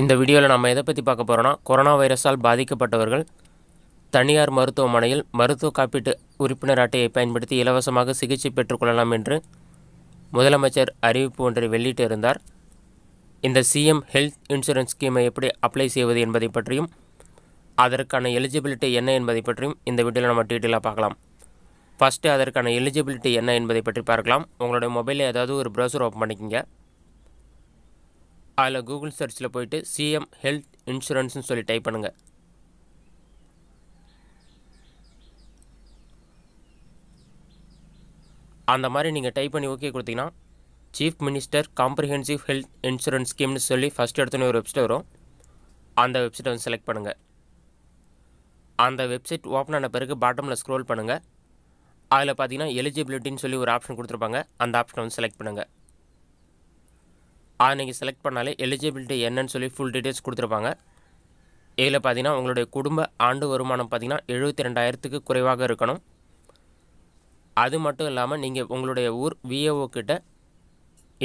இந்த வீடியோவில் நம்ம எதை பற்றி பார்க்க போகிறோன்னா கொரோனா வைரஸால் பாதிக்கப்பட்டவர்கள் தனியார் மருத்துவமனையில் மருத்துவ காப்பீட்டு உறுப்பினர் அட்டையை பயன்படுத்தி இலவசமாக சிகிச்சை பெற்றுக்கொள்ளலாம் என்று முதலமைச்சர் அறிவிப்பு ஒன்றை வெளியிட்டு இருந்தார் இந்த சிஎம் ஹெல்த் இன்சூரன்ஸ் ஸ்கீமை எப்படி அப்ளை செய்வது என்பதை பற்றியும் அதற்கான எலிஜிபிலிட்டி என்ன என்பதை பற்றியும் இந்த வீடியோவில் நம்ம டீட்டெயிலாக பார்க்கலாம் ஃபஸ்ட்டு அதற்கான எலிஜிபிலிட்டி என்ன என்பதை பற்றி பார்க்கலாம் உங்களுடைய மொபைலில் ஏதாவது ஒரு ப்ரௌசர் ஓப்பன் பண்ணிக்கோங்க அதில் கூகுள் சர்ச்சில் போயிட்டு சிஎம் ஹெல்த் இன்சூரன்ஸ்னு சொல்லி டைப் பண்ணுங்கள் அந்த மாதிரி நீங்கள் டைப் பண்ணி ஓகே கொடுத்தீங்கன்னா chief minister comprehensive health insurance ஸ்கீம்னு சொல்லி ஃபஸ்ட் எடுத்தோன்னே ஒரு வெப்சைட் வரும் அந்த வெப்சைட்டை வந்து செலக்ட் பண்ணுங்கள் அந்த வெப்சைட் ஓப்பன் ஆன பிறகு பாட்டமில் ஸ்க்ரோல் பண்ணுங்கள் அதில் பார்த்தீங்கன்னா எலிஜிபிலிட்டின்னு சொல்லி ஒரு ஆப்ஷன் கொடுத்துருப்பாங்க அந்த ஆப்ஷனை வந்து செலக்ட் பண்ணுங்கள் அதை நீங்கள் செலக்ட் பண்ணாலே எலிஜிபிலிட்டி என்னன்னு சொல்லி ஃபுல் டீட்டெயில்ஸ் கொடுத்துருப்பாங்க இதில் பார்த்தீங்கன்னா உங்களுடைய குடும்ப ஆண்டு வருமானம் பார்த்திங்கன்னா எழுபத்தி ரெண்டாயிரத்துக்கு குறைவாக இருக்கணும் அது மட்டும் இல்லாமல் நீங்கள் உங்களுடைய ஊர் விஏஓ கிட்ட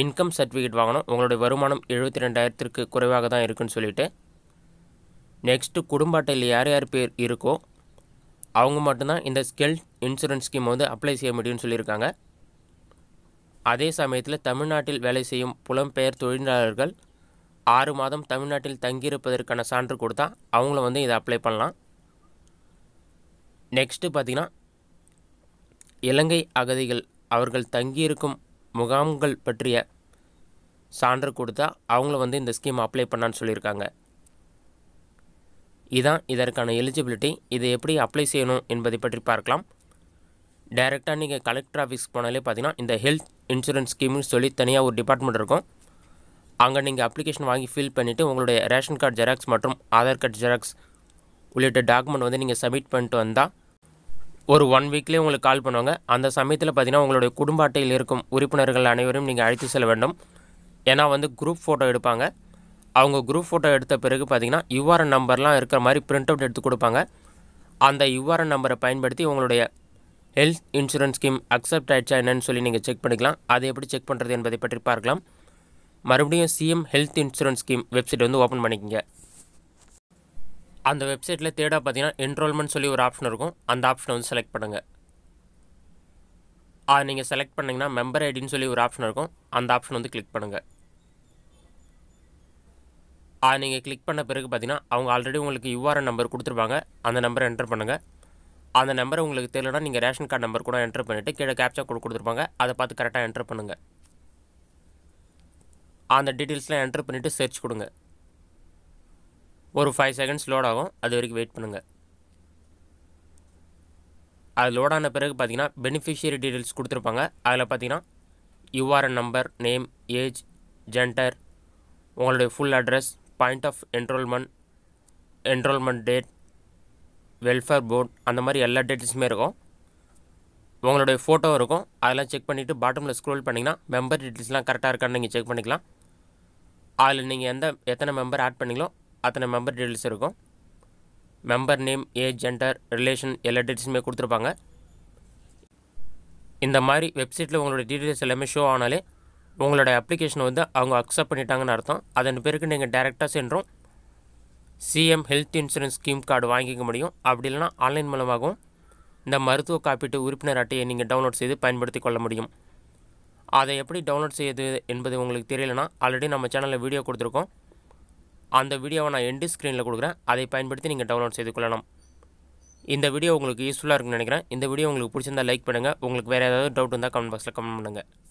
இன்கம் சர்டிஃபிகேட் வாங்கணும் உங்களுடைய வருமானம் எழுபத்தி ரெண்டாயிரத்திற்கு குறைவாக தான் இருக்குன்னு சொல்லிவிட்டு நெக்ஸ்ட்டு குடும்ப அட்டையில் யார் யார் பேர் இருக்கோ அவங்க மட்டும்தான் இந்த ஸ்கெல் இன்சூரன்ஸ் ஸ்கீம் வந்து அப்ளை செய்ய முடியும்னு சொல்லியிருக்காங்க அதே சமயத்தில் தமிழ்நாட்டில் வேலை செய்யும் புலம்பெயர் தொழிலாளர்கள் ஆறு மாதம் தமிழ்நாட்டில் தங்கியிருப்பதற்கான சான்று கொடுத்தா அவங்களும் வந்து இதை அப்ளை பண்ணலாம் நெக்ஸ்ட்டு பார்த்திங்கன்னா இலங்கை அகதிகள் அவர்கள் தங்கியிருக்கும் முகாம்கள் பற்றிய சான்று கொடுத்தா அவங்களும் வந்து இந்த ஸ்கீம் அப்ளை பண்ணான்னு சொல்லியிருக்காங்க இதுதான் இதற்கான எலிஜிபிலிட்டி இதை எப்படி அப்ளை செய்யணும் என்பதை பற்றி பார்க்கலாம் டைரெக்டாக நீங்கள் கலெக்டர் ஆஃபீஸ் போனாலே பார்த்தீங்கன்னா இந்த ஹெல்த் இன்சூரன்ஸ் ஸ்கீம்னு சொல்லி தனியாக ஒரு டிபார்ட்மெண்ட் இருக்கும் அங்கே நீங்கள் அப்ளிகேஷன் வாங்கி ஃபில் பண்ணிவிட்டு உங்களுடைய ரேஷன் கார்டு ஜெராக்ஸ் மற்றும் ஆதார் கார்டு ஜெராக்ஸ் உள்ளிட்ட டாக்குமெண்ட் வந்து நீங்கள் சப்மிட் பண்ணிட்டு வந்தால் ஒரு ஒன் வீக்லேயே உங்களுக்கு கால் பண்ணுவாங்க அந்த சமயத்தில் பார்த்திங்கன்னா உங்களுடைய குடும்ப அட்டையில் இருக்கும் உறுப்பினர்கள் அனைவரும் நீங்கள் அழைத்து செல்ல வேண்டும் ஏன்னா வந்து குரூப் ஃபோட்டோ எடுப்பாங்க அவங்க குரூப் ஃபோட்டோ எடுத்த பிறகு பார்த்திங்கன்னா யுஆர்என் நம்பர்லாம் இருக்கிற மாதிரி பிரிண்ட் அவுட் எடுத்து கொடுப்பாங்க அந்த யுஆர்என் நம்பரை பயன்படுத்தி உங்களுடைய ஹெல்த் இன்சூரன்ஸ் ஸ்கீம் அக்செப்ட் ஆகிடுச்சா என்னன்னு சொல்லி நீங்கள் செக் பண்ணிக்கலாம் அதை எப்படி செக் பண்ணுறது என்பதை பற்றி பார்க்கலாம் மறுபடியும் CM health insurance scheme website வந்து ஓப்பன் பண்ணிக்கிங்க அந்த வெப்சைட்டில் தேடாக பார்த்தீங்கன்னா என்ரோல்மெண்ட் சொல்லி ஒரு ஆப்ஷன் இருக்கும் அந்த ஆப்ஷனை வந்து செலக்ட் பண்ணுங்கள் அதை நீங்கள் செலக்ட் பண்ணிங்கன்னா மெம்பர் ஐடின்னு சொல்லி ஒரு ஆப்ஷன் இருக்கும் அந்த ஆப்ஷன் வந்து கிளிக் பண்ணுங்கள் அதை நீங்கள் கிளிக் பண்ண பிறகு பார்த்தீங்கன்னா அவங்க ஆல்ரெடி உங்களுக்கு யூஆர்என் நம்பர் கொடுத்துருப்பாங்க அந்த நம்பரை என்டர் பண்ணுங்கள் அந்த நம்பர் உங்களுக்கு தெரியலனா நீங்கள் ரேஷன் கார்டு நம்பர் கூட என்ட்ரு பண்ணிவிட்டு கீழே கேப்சா கூட கொடுத்துருப்பாங்க அதை பார்த்து கரெக்டாக என்ட்ரு பண்ணுங்கள் அந்த டீட்டெயில்ஸ்லாம் என்ட்ரு பண்ணிவிட்டு சர்ச் கொடுங்க ஒரு ஃபைவ் செகண்ட்ஸ் லோட் ஆகும் அது வரைக்கும் வெயிட் பண்ணுங்கள் அது லோட் ஆன பிறகு பார்த்தீங்கன்னா பெனிஃபிஷியரி டீட்டெயில்ஸ் கொடுத்துருப்பாங்க அதில் பார்த்தீங்கன்னா URN number name age gender உங்களுடைய full address point of enrolment enrolment date welfare board அந்த மாதிரி எல்லா டீட்டெயில்ஸுமே இருக்கும் உங்களுடைய ஃபோட்டோ இருக்கும் அதெல்லாம் செக் பண்ணிவிட்டு பாட்டமில் ஸ்க்ரோல் பண்ணிங்கன்னா மெம்பர் டீட்டெயில்ஸ்லாம் கரெக்டாக இருக்கான்னு நீங்கள் செக் பண்ணிக்கலாம் அதில் நீங்கள் எந்த எத்தனை மெம்பர் ஆட் பண்ணிங்களோ அத்தனை மெம்பர் டீட்டெயில்ஸ் இருக்கும் member name age gender relation எல்லா டீட்டெயில்ஸுமே கொடுத்துருப்பாங்க இந்த மாதிரி வெப்சைட்டில் உங்களுடைய டீட்டெயில்ஸ் எல்லாமே ஷோ ஆனாலே உங்களுடைய அப்ளிகேஷனை வந்து அவங்க அக்செப்ட் பண்ணிட்டாங்கன்னு அர்த்தம் அதன் பேருக்கு நீங்கள் டேரெக்டாக சென்றோம் CM health insurance scheme card வாங்கிக்க முடியும் அப்படி இல்லைனா ஆன்லைன் மூலமாகவும் இந்த மருத்துவ காப்பீட்டு உறுப்பினர் அட்டையை நீங்கள் டவுன்லோட் செய்து பயன்படுத்தி கொள்ள முடியும் அதை எப்படி டவுன்லோட் செய்யுது என்பது உங்களுக்கு தெரியலனா ஆல்ரெடி நம்ம சேனலில் வீடியோ கொடுத்துருக்கோம் அந்த வீடியோவை நான் எண்டு ஸ்க்ரீனில் கொடுக்குறேன் அதை பயன்படுத்தி நீங்கள் டவுன்லோட் செய்து கொள்ளலாம் இந்த வீடியோ உங்களுக்கு யூஸ்ஃபுல்லாக இருக்குன்னு நினைக்கிறேன் இந்த வீடியோ உங்களுக்கு பிடிச்சிருந்தால் லைக் பண்ணுங்கள் உங்களுக்கு வேறு ஏதாவது டவுட் இருந்தால் கமெண்ட் பாக்ஸில் கமெண்ட் பண்ணுங்கள்